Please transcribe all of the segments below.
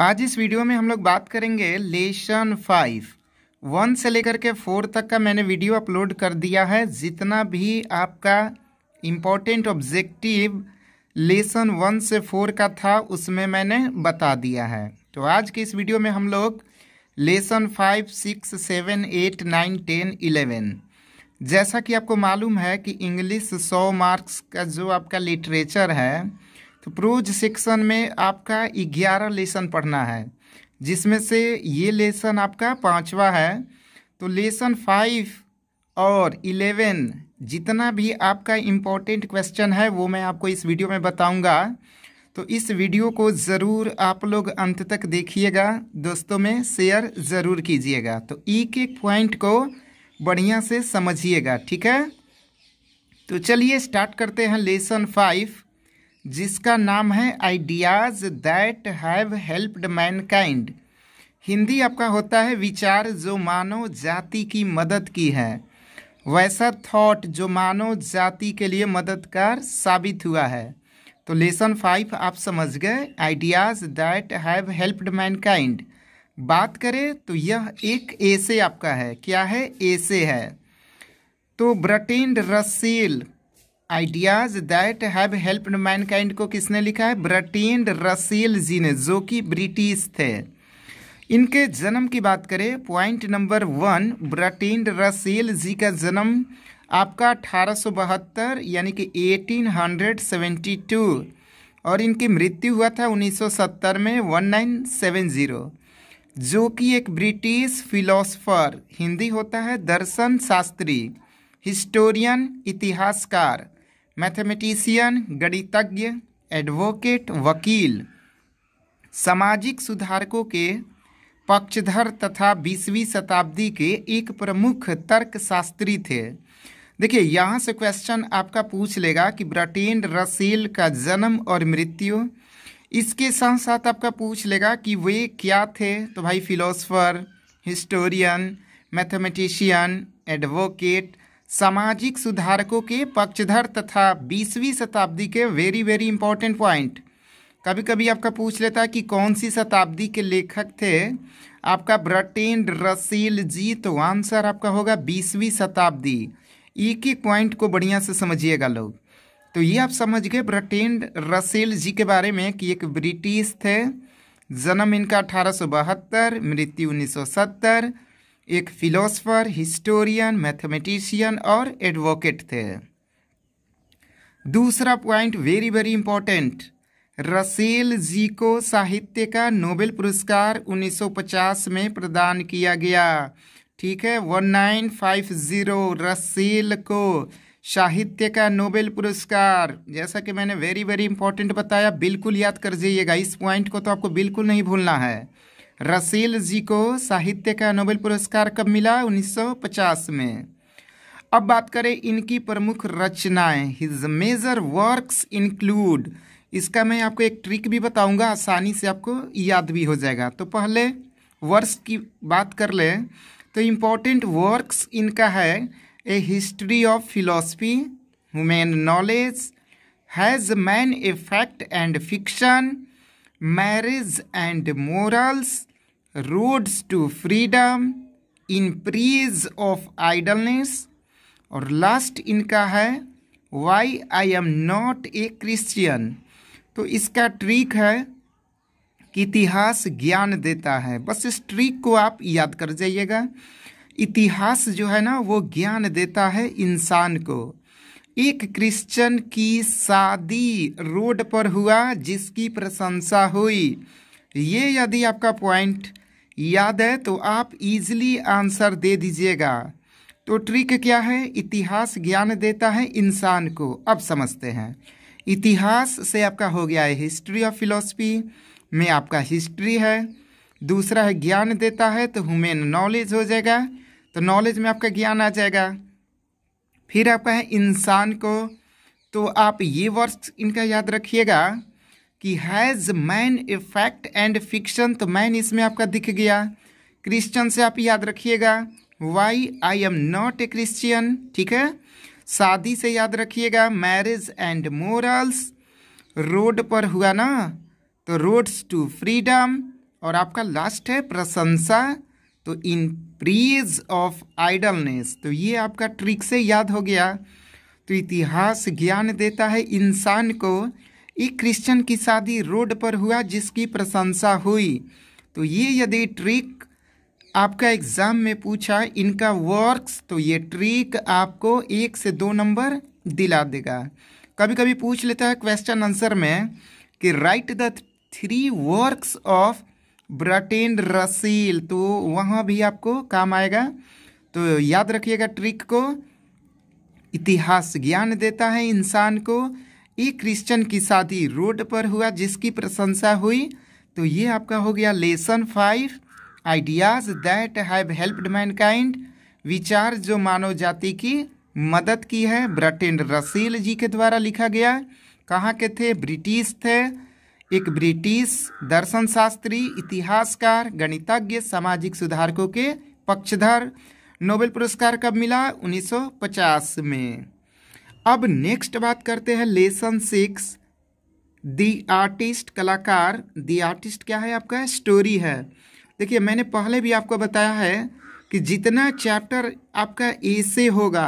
आज इस वीडियो में हम लोग बात करेंगे लेशन फाइव वन से लेकर के फोर तक का मैंने वीडियो अपलोड कर दिया है जितना भी आपका इम्पोर्टेंट ऑब्जेक्टिव लेसन वन से फोर का था उसमें मैंने बता दिया है तो आज के इस वीडियो में हम लोग lesson five six seven eight nine ten eleven जैसा कि आपको मालूम है कि इंग्लिश सौ मार्क्स का जो आपका लिटरेचर है तो प्रोज सेक्शन में आपका ग्यारह लेसन पढ़ना है जिसमें से ये लेसन आपका पांचवा है तो लेसन फाइव और इलेवन जितना भी आपका इम्पोर्टेंट क्वेश्चन है वो मैं आपको इस वीडियो में बताऊंगा तो इस वीडियो को ज़रूर आप लोग अंत तक देखिएगा दोस्तों में शेयर ज़रूर कीजिएगा तो एक एक पॉइंट को बढ़िया से समझिएगा ठीक है तो चलिए स्टार्ट करते हैं लेसन फाइव जिसका नाम है ideas that have helped mankind Hindi आपका होता है विचार जो मानव जाति की मदद की है वैसा थॉट जो मानव जाति के लिए मददगार साबित हुआ है तो लेसन फाइव आप समझ गए ideas that have helped mankind बात करें तो यह एक ऐसे आपका है क्या है ऐसे है तो Bertrand Russell ideas that have helped kind को किसने लिखा है ब्रटीन रसील जी ने जो कि ब्रिटिश थे इनके जन्म की बात करें point number one Bertrand Russell ji का जन्म आपका अठारह यानी कि 1872 और इनकी मृत्यु हुआ था 1970 में 1970 जो कि एक ब्रिटिश फिलोसफर हिंदी होता है दर्शन शास्त्री हिस्टोरियन इतिहासकार मैथमेटिशियन गणितज्ञ एडवोकेट वकील सामाजिक सुधारकों के पक्षधर तथा बीसवीं शताब्दी के एक प्रमुख तर्कशास्त्री थे देखिए यहाँ से क्वेश्चन आपका पूछ लेगा कि ब्रिटेन रसेल का जन्म और मृत्यु इसके साथ साथ आपका पूछ लेगा कि वे क्या थे तो भाई फिलोसफर हिस्टोरियन मैथमेटिशियन एडवोकेट सामाजिक सुधारकों के पक्षधर तथा बीसवीं शताब्दी के वेरी वेरी इंपॉर्टेंट पॉइंट कभी कभी आपका पूछ लेता है कि कौन सी शताब्दी के लेखक थे आपका ब्रटेन रसील जी तो आंसर आपका होगा बीसवीं शताब्दी एक ही पॉइंट को बढ़िया से समझिएगा लोग तो ये आप समझ गए ब्रटेन रसील जी के बारे में कि एक ब्रिटिश थे जन्म इनका अठारह मृत्यु उन्नीस एक फिलोसफर हिस्टोरियन मैथमेटिशियन और एडवोकेट थे दूसरा point very very important Russell ji को साहित्य का नोबेल पुरस्कार 1950 में प्रदान किया गया ठीक है 1950 रसेल को साहित्य का नोबेल पुरस्कार जैसा कि मैंने वेरी वेरी इंपॉर्टेंट बताया बिल्कुल याद कर जाइएगा इस पॉइंट को तो आपको बिल्कुल नहीं भूलना है रसील जी को साहित्य का नोबेल पुरस्कार कब मिला 1950 में अब बात करें इनकी प्रमुख रचनाएं हिज मेजर वर्क्स इंक्लूड इसका मैं आपको एक ट्रिक भी बताऊंगा आसानी से आपको याद भी हो जाएगा तो पहले वर्क्स की बात कर ले तो इम्पोर्टेंट वर्क्स इनका है a history of philosophy human knowledge has man a fact and fiction marriage and morals roads to freedom in praise of idleness और लास्ट इनका है why I am not a Christian तो इसका trick है कि इतिहास ज्ञान देता है बस इस ट्रिक को आप याद कर जाइएगा इतिहास जो है ना वो ज्ञान देता है इंसान को एक क्रिश्चियन की शादी रोड पर हुआ जिसकी प्रशंसा हुई ये यदि आपका पॉइंट याद है तो आप इजीली आंसर दे दीजिएगा तो ट्रिक क्या है इतिहास ज्ञान देता है इंसान को अब समझते हैं इतिहास से आपका हो गया है हिस्ट्री ऑफ फिलोसफी में आपका हिस्ट्री है दूसरा है ज्ञान देता है तो ह्यूमेन नॉलेज हो जाएगा तो नॉलेज में आपका ज्ञान आ जाएगा फिर आपका है इंसान को तो आप ये वर्ड्स इनका याद रखिएगा कि has man a fact and fiction तो मैन इसमें आपका दिख गया क्रिश्चियन से आप याद रखिएगा why I am not a Christian ठीक है शादी से याद रखिएगा मैरिज एंड मोरल्स रोड पर हुआ ना तो रोड्स टू फ्रीडम और आपका लास्ट है प्रशंसा तो इन प्रीज ऑफ आइडलनेस तो ये आपका ट्रिक से याद हो गया तो इतिहास ज्ञान देता है इंसान को एक क्रिश्चियन की शादी रोड पर हुआ जिसकी प्रशंसा हुई तो ये यदि ट्रिक आपका एग्ज़ाम में पूछा इनका वर्क्स तो ये ट्रिक आपको एक से दो नंबर दिला देगा कभी कभी पूछ लेता है क्वेश्चन आंसर में कि write the three works of Bertrand Russell तो वहाँ भी आपको काम आएगा तो याद रखिएगा ट्रिक को इतिहास ज्ञान देता है इंसान को ई क्रिश्चन की शादी रोड पर हुआ जिसकी प्रशंसा हुई तो ये आपका हो गया lesson five ideas that have helped kind विचार जो मानव जाति की मदद की है ब्रटेन रसील जी के द्वारा लिखा गया कहाँ के थे ब्रिटिश थे एक ब्रिटिश दर्शन शास्त्री इतिहासकार गणितज्ञ सामाजिक सुधारकों के पक्षधर नोबेल पुरस्कार कब मिला 1950 में अब नेक्स्ट बात करते हैं लेसन सिक्स दी आर्टिस्ट कलाकार दी आर्टिस्ट क्या है आपका स्टोरी है देखिए मैंने पहले भी आपको बताया है कि जितना चैप्टर आपका एसे होगा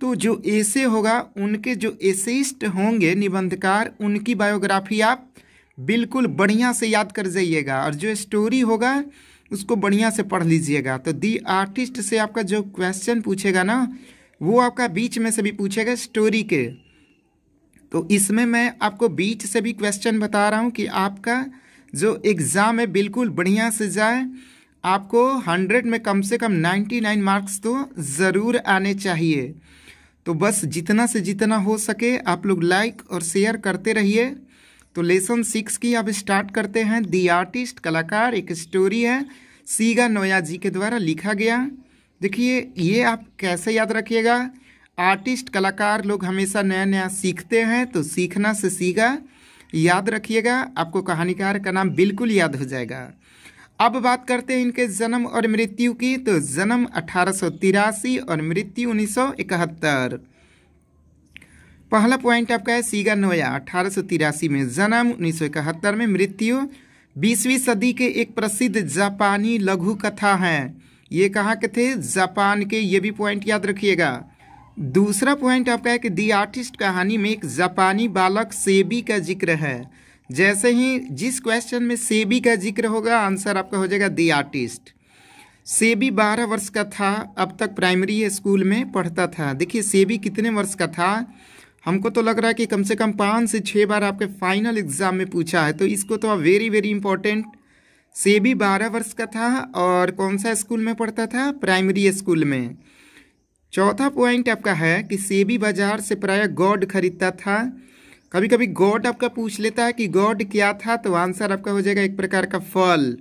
तो जो एसे होगा उनके जो एसेइस्ट होंगे निबंधकार उनकी बायोग्राफी आप बिल्कुल बढ़िया से याद कर जाइएगा और जो स्टोरी होगा उसको बढ़िया से पढ़ लीजिएगा तो दी आर्टिस्ट से आपका जो क्वेश्चन पूछेगा ना वो आपका बीच में से भी पूछेगा स्टोरी के तो इसमें मैं आपको बीच से भी क्वेश्चन बता रहा हूँ कि आपका जो एग्ज़ाम है बिल्कुल बढ़िया से जाए आपको हंड्रेड में कम से कम नाइन्टी नाइन मार्क्स तो ज़रूर आने चाहिए तो बस जितना से जितना हो सके आप लोग लाइक और शेयर करते रहिए तो लेसन सिक्स की अब स्टार्ट करते हैं दी आर्टिस्ट कलाकार एक स्टोरी है सीगा नोया जी के द्वारा लिखा गया देखिए ये आप कैसे याद रखिएगा आर्टिस्ट कलाकार लोग हमेशा नया नया सीखते हैं तो सीखना से सीखा याद रखिएगा आपको कहानीकार का नाम बिल्कुल याद हो जाएगा अब बात करते हैं इनके जन्म और मृत्यु की तो जन्म अठारह और मृत्यु उन्नीस पहला पॉइंट आपका है सीगा नोया अठारह में जन्म उन्नीस में मृत्यु बीसवीं सदी के एक प्रसिद्ध जापानी लघु कथा हैं ये कहाँ के थे जापान के ये भी पॉइंट याद रखिएगा दूसरा पॉइंट आपका है कि दी आर्टिस्ट कहानी में एक जापानी बालक सेबी का जिक्र है जैसे ही जिस क्वेश्चन में सेबी का जिक्र होगा आंसर आपका हो जाएगा दी आर्टिस्ट सेबी बारह वर्ष का था अब तक प्राइमरी स्कूल में पढ़ता था देखिए सेबी कितने वर्ष का था हमको तो लग रहा है कि कम से कम पाँच से छः बार आपके फाइनल एग्ज़ाम में पूछा है तो इसको तो आप वेरी वेरी इंपॉर्टेंट से भी बारह वर्ष का था और कौन सा स्कूल में पढ़ता था प्राइमरी स्कूल में चौथा पॉइंट आपका है कि सेबी बाजार से प्राय गॉड खरीदता था कभी कभी गॉड आपका पूछ लेता है कि गॉड क्या था तो आंसर आपका हो जाएगा एक प्रकार का फल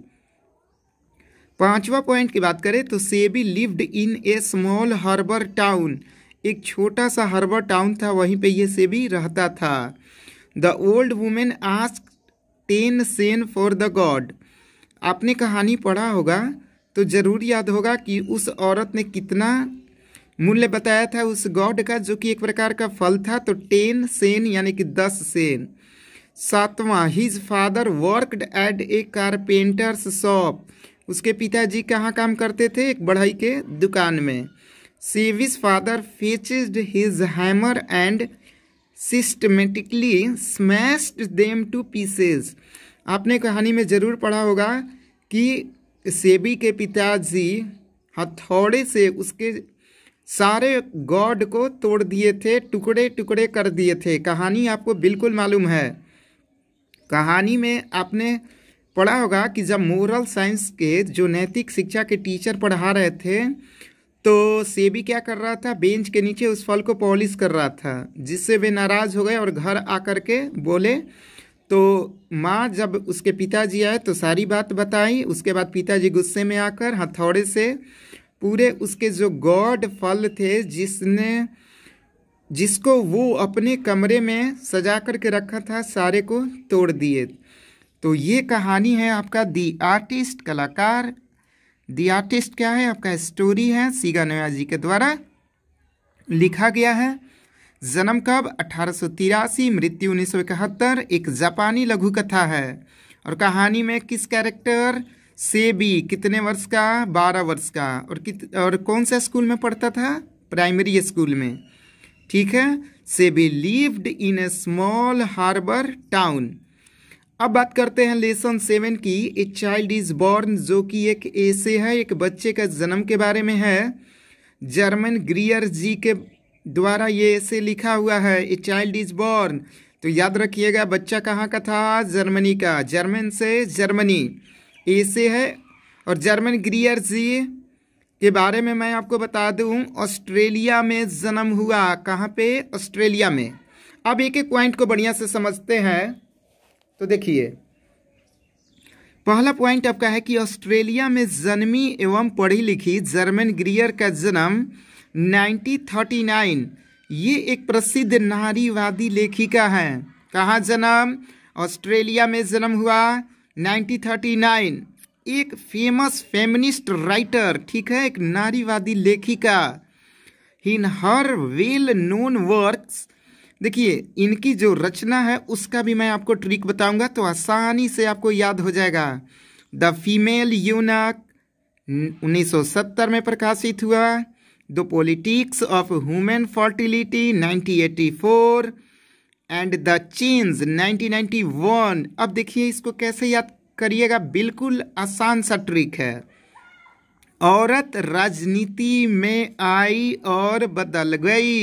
पांचवा पॉइंट की बात करें तो Sebi lived in a small harbour town एक छोटा सा हार्बर टाउन था वहीं पे ये सेबी रहता था the old women ask ten sen for the god आपने कहानी पढ़ा होगा तो ज़रूर याद होगा कि उस औरत ने कितना मूल्य बताया था उस गॉड का जो कि एक प्रकार का फल था तो टेन सेन यानी कि दस सेन सातवां his father worked at a carpenter's shop उसके पिताजी कहाँ काम करते थे एक बढ़ई के दुकान में सेविस father fetched his hammer and systematically smashed them to pieces आपने कहानी में ज़रूर पढ़ा होगा कि सेबी के पिताजी हथौड़े से उसके सारे गॉड को तोड़ दिए थे टुकड़े टुकड़े कर दिए थे कहानी आपको बिल्कुल मालूम है कहानी में आपने पढ़ा होगा कि जब मोरल साइंस के जो नैतिक शिक्षा के टीचर पढ़ा रहे थे तो सेबी क्या कर रहा था बेंच के नीचे उस फल को पॉलिश कर रहा था जिससे वे नाराज़ हो गए और घर आकर के बोले तो माँ जब उसके पिताजी आए तो सारी बात बताई उसके बाद पिताजी गुस्से में आकर हथौड़े से पूरे उसके जो गॉड फल थे जिसने जिसको वो अपने कमरे में सजा करके रखा था सारे को तोड़ दिए तो ये कहानी है आपका दी आर्टिस्ट कलाकार दी आर्टिस्ट क्या है आपका स्टोरी है सीगा नया जी के द्वारा लिखा गया है जन्म कब अठारह मृत्यु उन्नीस एक जापानी लघु कथा है और कहानी में किस कैरेक्टर सेबी कितने वर्ष का बारह वर्ष का और कित और कौन सा स्कूल में पढ़ता था प्राइमरी स्कूल में ठीक है Sebi lived in a small harbour town अब बात करते हैं लेसन सेवन की ए चाइल्ड इज बॉर्न जो कि एक ऐसे है एक बच्चे का जन्म के बारे में है जर्मन ग्रियर जी के द्वारा ये ऐसे लिखा हुआ है ए चाइल्ड इज बॉर्न तो याद रखिएगा बच्चा कहाँ का था जर्मनी का जर्मन से जर्मनी ए से है और जर्मन ग्रियर जी के बारे में मैं आपको बता दूं ऑस्ट्रेलिया में जन्म हुआ कहाँ पे ऑस्ट्रेलिया में अब एक एक पॉइंट को बढ़िया से समझते हैं तो देखिए पहला पॉइंट आपका है कि ऑस्ट्रेलिया में जन्मी एवं पढ़ी लिखी जर्मन ग्रियर का जन्म 1939 ये एक प्रसिद्ध नारीवादी लेखिका हैं कहाँ जन्म ऑस्ट्रेलिया में जन्म हुआ 1939 एक फेमस फेमिनिस्ट राइटर ठीक है एक नारीवादी लेखिका in her well known works देखिए इनकी जो रचना है उसका भी मैं आपको ट्रिक बताऊंगा तो आसानी से आपको याद हो जाएगा द फीमेल यूनक 1970 में प्रकाशित हुआ the politics of human fertility 1984 and the change 1991 अब देखिए इसको कैसे याद करिएगा बिल्कुल आसान सा ट्रिक है औरत राजनीति में आई और बदल गई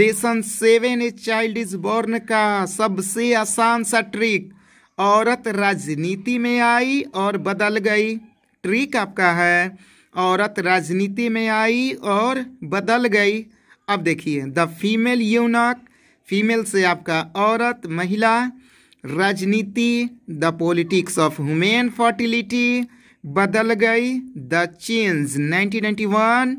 lesson seven a child is born का सबसे आसान सा ट्रिक औरत राजनीति में आई और बदल गई ट्रिक आपका है औरत राजनीति में आई और बदल गई अब देखिए द फीमेल यूनक फीमेल से आपका औरत महिला राजनीति the politics of human fertility बदल गई द चेंज 1991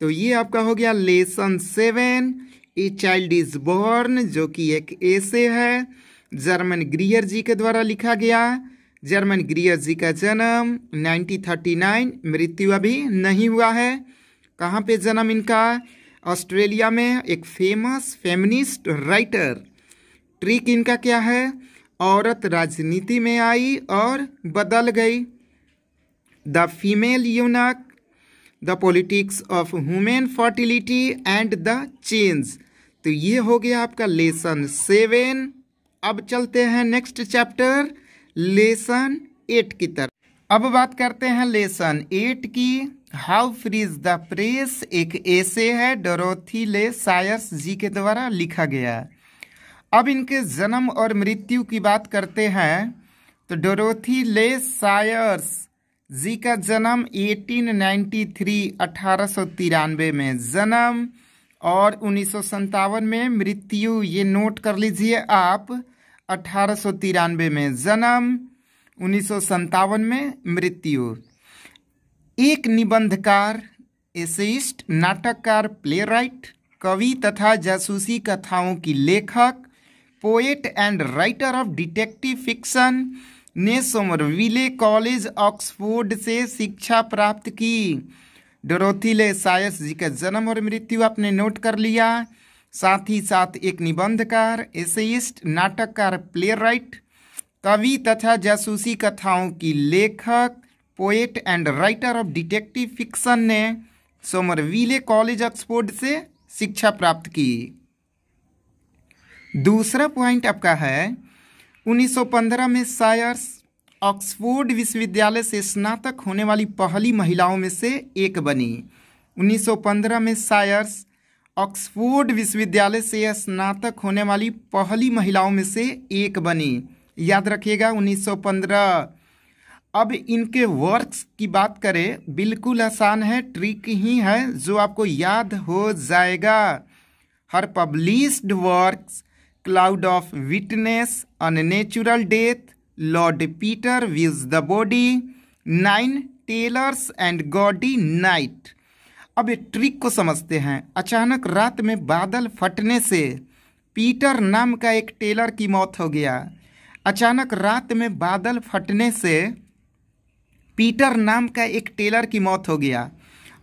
तो ये आपका हो गया lesson seven a child is born जो कि एक ऐसे है जर्मन ग्रियर जी के द्वारा लिखा गया जर्मन गृह जी का जन्म 1939 मृत्यु अभी नहीं हुआ है कहाँ पे जन्म इनका ऑस्ट्रेलिया में एक फेमस फेमिनिस्ट राइटर ट्रिक इनका क्या है औरत राजनीति में आई और बदल गई the female eunuch the politics of human fertility and the change तो ये हो गया आपका लेसन सेवन अब चलते हैं नेक्स्ट चैप्टर लेसन एट की तरफ अब बात करते हैं लेसन एट की हाउ फ्रीज द प्रेस एक ऐसे है डोरोथी ले सायर्स जी के द्वारा लिखा गया अब इनके जन्म और मृत्यु की बात करते हैं तो डोरोथी ले सायर्स जी का जन्म 1893 1893 में जन्म और उन्नीस में मृत्यु ये नोट कर लीजिए आप अठारह में जन्म उन्नीस में मृत्यु एक निबंधकार एसेइस्ट नाटककार प्लेराइट कवि तथा जासूसी कथाओं की लेखक poet and writer of detective fiction ने सोमरविले कॉलेज ऑक्सफोर्ड से शिक्षा प्राप्त की डोरोथी सायस जी का जन्म और मृत्यु आपने नोट कर लिया साथ ही साथ एक निबंधकार एसेइस्ट नाटककार प्ले राइट कवि तथा जासूसी कथाओं की लेखक poet and writer of detective fiction ने सोमरवीले कॉलेज ऑक्सफोर्ड से शिक्षा प्राप्त की दूसरा पॉइंट आपका है 1915 में सायर्स ऑक्सफोर्ड विश्वविद्यालय से स्नातक होने वाली पहली महिलाओं में से एक बनी 1915 में सायर्स ऑक्सफोर्ड विश्वविद्यालय से स्नातक होने वाली पहली महिलाओं में से एक बनी याद रखिएगा 1915 अब इनके वर्क्स की बात करें बिल्कुल आसान है ट्रिक ही है जो आपको याद हो जाएगा her published works cloud of witness unnatural death Lord Peter views the body nine tailors and gaudy night अब एक ट्रिक को समझते हैं अचानक रात में बादल फटने से पीटर नाम का एक टेलर की मौत हो गया अचानक रात में बादल फटने से पीटर नाम का एक टेलर की मौत हो गया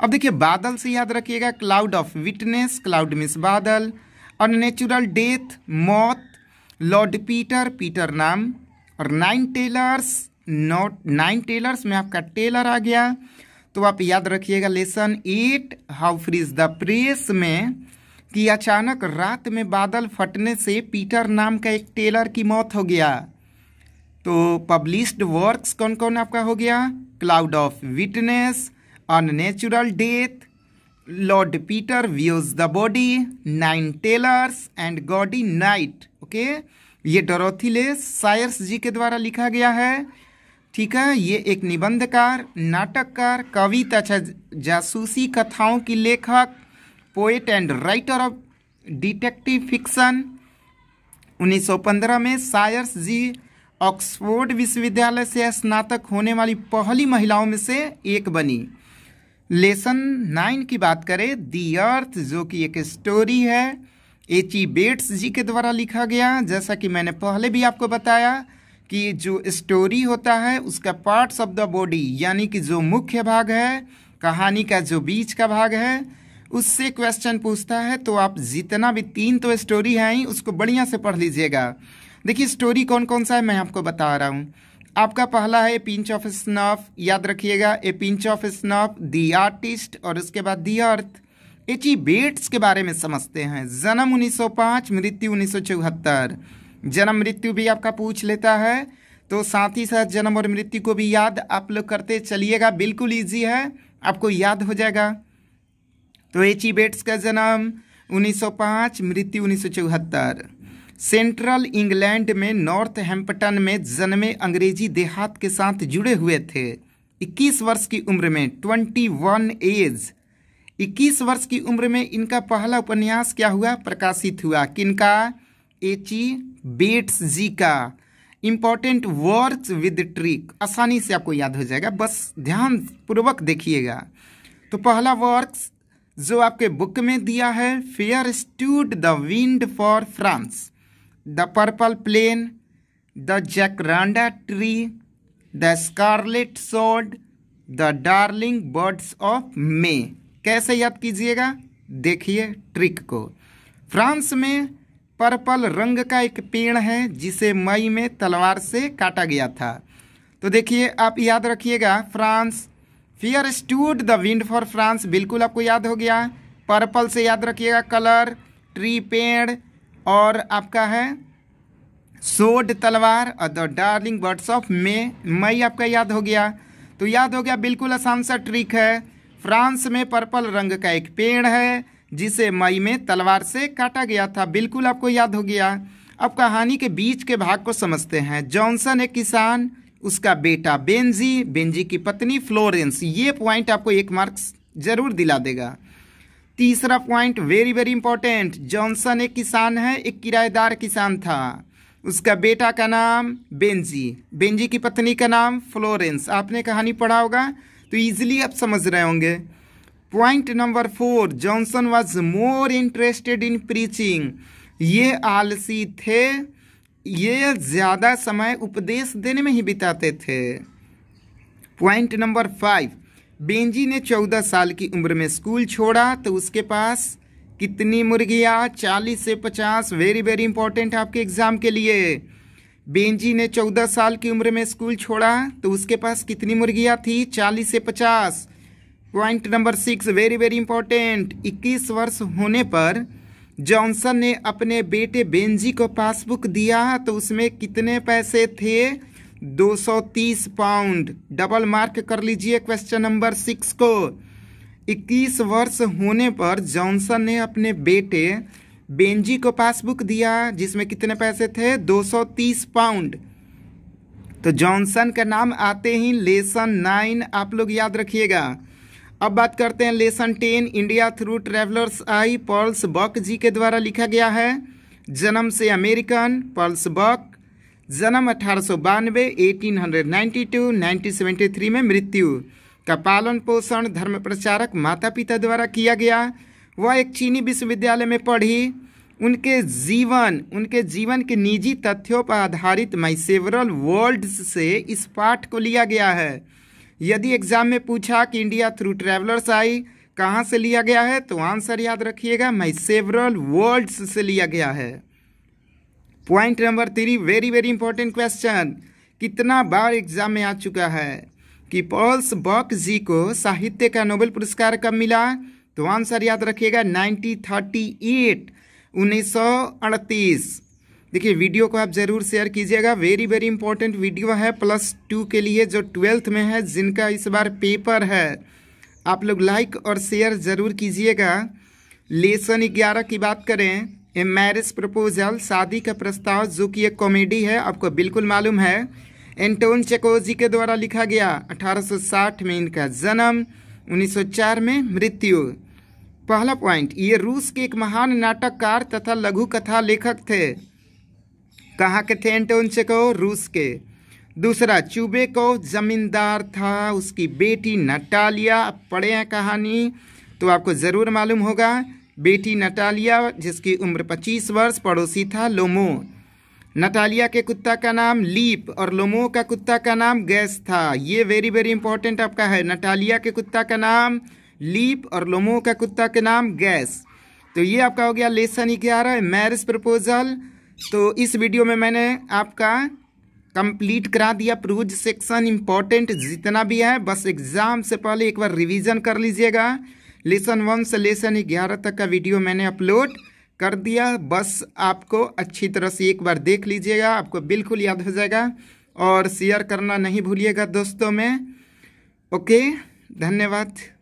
अब देखिए बादल से याद रखिएगा क्लाउड ऑफ विटनेस क्लाउड मिस बादल अननेचुरल डेथ मौत लॉर्ड पीटर पीटर नाम और nine tailors not nine tailors में आपका टेलर आ गया तो आप याद रखिएगा lesson eight how free is the press में कि अचानक रात में बादल फटने से पीटर नाम का एक टेलर की मौत हो गया तो पब्लिश्ड वर्क्स कौन कौन आपका हो गया cloud of witness unnatural death Lord Peter views the body nine tailors and gaudy night okay ये डरोथिले सायर्स जी के द्वारा लिखा गया है ठीक है ये एक निबंधकार नाटककार कवि तथा जासूसी कथाओं की लेखक poet and writer of detective fiction 1915 में सायर्स जी ऑक्सफोर्ड विश्वविद्यालय से स्नातक होने वाली पहली महिलाओं में से एक बनी लेसन नाइन की बात करें दी अर्थ जो कि एक स्टोरी है एच ई बेट्स जी के द्वारा लिखा गया जैसा कि मैंने पहले भी आपको बताया कि जो स्टोरी होता है उसका पार्ट्स ऑफ द बॉडी यानी कि जो मुख्य भाग है कहानी का जो बीच का भाग है उससे क्वेश्चन पूछता है तो आप जितना भी तीन तो स्टोरी है ही उसको बढ़िया से पढ़ लीजिएगा देखिए स्टोरी कौन कौन सा है मैं आपको बता रहा हूँ आपका पहला है पिंच ऑफ स्नफ याद रखिएगा a pinch of snuff the artist और उसके बाद दी अर्थ एची बेट्स के बारे में समझते हैं जन्म 1905 मृत्यु उन्नीस जन्म मृत्यु भी आपका पूछ लेता है तो साथ ही साथ जन्म और मृत्यु को भी याद आप लोग करते चलिएगा बिल्कुल ईजी है आपको याद हो जाएगा तो एच ई बेट्स का जन्म 1905 मृत्यु उन्नीस सेंट्रल इंग्लैंड में नॉर्थ हेम्पटन में जन्मे अंग्रेजी देहात के साथ जुड़े हुए थे 21 वर्ष की उम्र में 21 एज 21 वर्ष की उम्र में इनका पहला उपन्यास क्या हुआ प्रकाशित हुआ किनका एची बेट्स जी का इम्पॉर्टेंट वर्ड्स विद ट्रिक आसानी से आपको याद हो जाएगा बस ध्यान पूर्वक देखिएगा तो पहला वर्ड्स जो आपके बुक में दिया है fair stood the wind for France the purple plain the jacaranda tree the scarlet sword the darling birds of May कैसे याद कीजिएगा देखिए ट्रिक को फ्रांस में पर्पल रंग का एक पेड़ है जिसे मई में तलवार से काटा गया था तो देखिए आप याद रखिएगा France fear stood the wind for France बिल्कुल आपको याद हो गया पर्पल से याद रखिएगा कलर ट्री पेड़ और आपका है सोड तलवार और the darling birds of May मई आपका याद हो गया तो याद हो गया बिल्कुल आसान सा ट्रिक है फ्रांस में पर्पल रंग का एक पेड़ है जिसे मई में तलवार से काटा गया था बिल्कुल आपको याद हो गया अब कहानी के बीच के भाग को समझते हैं जॉनसन एक किसान उसका बेटा बेंजी बेंजी की पत्नी फ्लोरेंस ये पॉइंट आपको एक मार्क्स जरूर दिला देगा तीसरा point very very important Johnson एक किसान है एक किराएदार किसान था उसका बेटा का नाम बेंजी बेंजी की पत्नी का नाम फ्लोरेंस आपने कहानी पढ़ा होगा तो ईजिली आप समझ रहे होंगे point number four Johnson was more interested in preaching ये आलसी थे ये ज़्यादा समय उपदेश देने में ही बिताते थे पॉइंट नंबर फाइव बेंजी ने चौदह साल की उम्र में स्कूल छोड़ा तो उसके पास कितनी मुर्गियाँ चालीस से पचास वेरी वेरी इंपॉर्टेंट आपके एग्ज़ाम के लिए बेंजी ने चौदह साल की उम्र में स्कूल छोड़ा तो उसके पास कितनी मुर्गियाँ थी चालीस से पचास point number six very very important 21 वर्ष होने पर जॉनसन ने अपने बेटे बेंजी को पासबुक दिया तो उसमें कितने पैसे थे 230 पाउंड डबल मार्क कर लीजिए क्वेश्चन नंबर सिक्स को 21 वर्ष होने पर जॉनसन ने अपने बेटे बेंजी को पासबुक दिया जिसमें कितने पैसे थे 230 पाउंड तो जॉनसन का नाम आते ही लेसन नाइन आप लोग याद रखिएगा अब बात करते हैं lesson ten India through travellers eye Pearl S Buck ji के द्वारा लिखा गया है जन्म से अमेरिकन पर्ल्स बक जन्म अठारह सौ बानवे eighteen hundred ninety two nineteen seventy three में मृत्यु का पालन पोषण धर्म प्रचारक माता पिता द्वारा किया गया वह एक चीनी विश्वविद्यालय में पढ़ी उनके जीवन उनके जीवन के निजी तथ्यों पर आधारित माई सेवरल वर्ल्ड से इस पाठ को लिया गया है यदि एग्जाम में पूछा कि इंडिया थ्रू ट्रेवलर्स आई कहाँ से लिया गया है तो आंसर याद रखिएगा माई सेवरल वर्ल्ड्स से लिया गया है point number three very very important question कितना बार एग्जाम में आ चुका है कि पॉल्स बॉक जी को साहित्य का नोबेल पुरस्कार कब मिला तो आंसर याद रखिएगा नाइनटीन थर्टी एट उन्नीस सौ अड़तीस देखिए वीडियो को आप ज़रूर शेयर कीजिएगा वेरी वेरी इंपॉर्टेंट वीडियो है प्लस टू के लिए जो ट्वेल्थ में है जिनका इस बार पेपर है आप लोग लाइक और शेयर ज़रूर कीजिएगा लेसन ग्यारह की बात करें ए मैरिज प्रपोजल शादी का प्रस्ताव जो कि एक कॉमेडी है आपको बिल्कुल मालूम है एंटोन चेकोजी के द्वारा लिखा गया 1860 में इनका जन्म 1904 में मृत्यु पहला पॉइंट ये रूस के एक महान नाटककार तथा लघु कथा लेखक थे कहाँ के थे एंटोन चेकोव रूस के दूसरा को जमींदार था उसकी बेटी नटालिया पढ़े हैं कहानी तो आपको ज़रूर मालूम होगा बेटी नटालिया जिसकी उम्र 25 वर्ष पड़ोसी था लोमो नटालिया के कुत्ता का नाम लीप और लोमो का कुत्ता का नाम गैस था ये वेरी वेरी इंपॉर्टेंट आपका है नटालिया के कुत्ता का नाम लीप और लोमो का कुत्ता का नाम गैस तो ये आपका हो गया लेसन ग्यारह मैरिज प्रपोजल तो इस वीडियो में मैंने आपका कंप्लीट करा दिया प्रूज सेक्शन इम्पॉर्टेंट जितना भी है बस एग्ज़ाम से पहले एक बार रिवीजन कर लीजिएगा लेसन वन से लेसन ग्यारह तक का वीडियो मैंने अपलोड कर दिया बस आपको अच्छी तरह से एक बार देख लीजिएगा आपको बिल्कुल याद हो जाएगा और शेयर करना नहीं भूलिएगा दोस्तों में ओके धन्यवाद